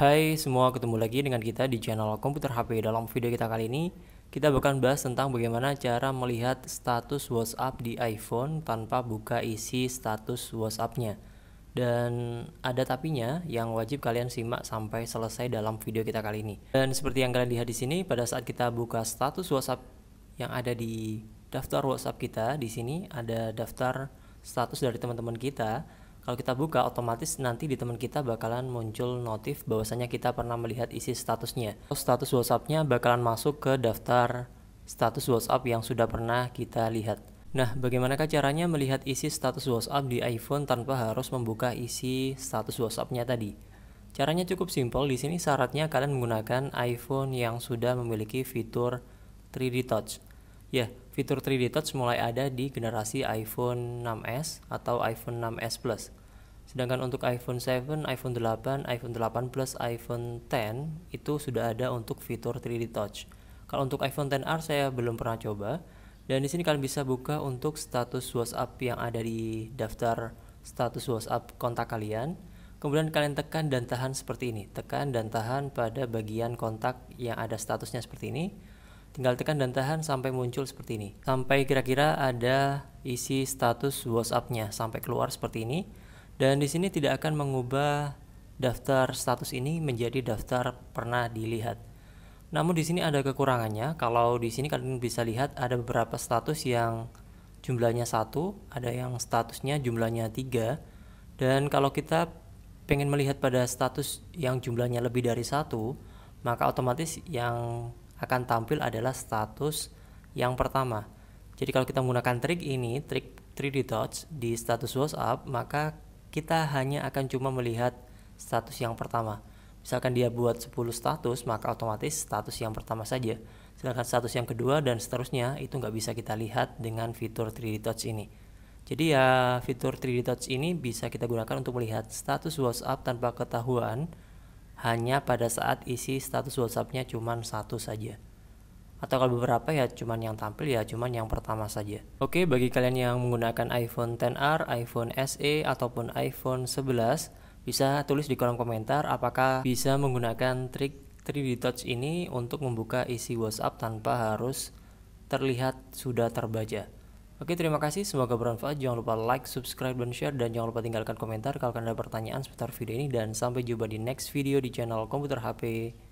Hai semua, ketemu lagi dengan kita di channel Komputer HP. Dalam video kita kali ini, kita akan bahas tentang bagaimana cara melihat status WhatsApp di iPhone tanpa buka isi status WhatsApp-nya. Dan ada tapinya yang wajib kalian simak sampai selesai dalam video kita kali ini. Dan seperti yang kalian lihat di sini, pada saat kita buka status WhatsApp yang ada di daftar WhatsApp kita, di sini ada daftar status dari teman-teman kita kalau kita buka, otomatis nanti di teman kita bakalan muncul notif bahwasanya kita pernah melihat isi statusnya. Status WhatsApp-nya bakalan masuk ke daftar status WhatsApp yang sudah pernah kita lihat. Nah, bagaimanakah caranya melihat isi status WhatsApp di iPhone tanpa harus membuka isi status WhatsApp-nya tadi? Caranya cukup simpel. Di sini syaratnya kalian menggunakan iPhone yang sudah memiliki fitur 3D Touch. Ya, fitur 3D Touch mulai ada di generasi iPhone 6s atau iPhone 6s Plus. Sedangkan untuk iPhone 7, iPhone 8, iPhone 8 Plus, iPhone 10 itu sudah ada untuk fitur 3D Touch. Kalau untuk iPhone 10R saya belum pernah coba. Dan di sini kalian bisa buka untuk status WhatsApp yang ada di daftar status WhatsApp kontak kalian. Kemudian kalian tekan dan tahan seperti ini. Tekan dan tahan pada bagian kontak yang ada statusnya seperti ini tinggal tekan dan tahan sampai muncul seperti ini sampai kira-kira ada isi status WhatsApp-nya sampai keluar seperti ini dan di sini tidak akan mengubah daftar status ini menjadi daftar pernah dilihat namun di sini ada kekurangannya kalau di sini kalian bisa lihat ada beberapa status yang jumlahnya satu ada yang statusnya jumlahnya tiga dan kalau kita pengen melihat pada status yang jumlahnya lebih dari satu maka otomatis yang akan tampil adalah status yang pertama. Jadi kalau kita menggunakan trik ini, trik 3D Touch di status WhatsApp, maka kita hanya akan cuma melihat status yang pertama. Misalkan dia buat 10 status, maka otomatis status yang pertama saja. Sedangkan status yang kedua dan seterusnya itu nggak bisa kita lihat dengan fitur 3D Touch ini. Jadi ya fitur 3D Touch ini bisa kita gunakan untuk melihat status WhatsApp tanpa ketahuan hanya pada saat isi status WhatsAppnya cuma satu saja atau kalau beberapa ya cuman yang tampil ya cuman yang pertama saja. Oke, bagi kalian yang menggunakan iPhone xr, iPhone SE ataupun iPhone 11 bisa tulis di kolom komentar apakah bisa menggunakan trik 3D Touch ini untuk membuka isi WhatsApp tanpa harus terlihat sudah terbaca. Oke, terima kasih. Semoga bermanfaat. Jangan lupa like, subscribe, dan share. Dan jangan lupa tinggalkan komentar kalau kalian ada pertanyaan seputar video ini. Dan sampai jumpa di next video di channel Komputer HP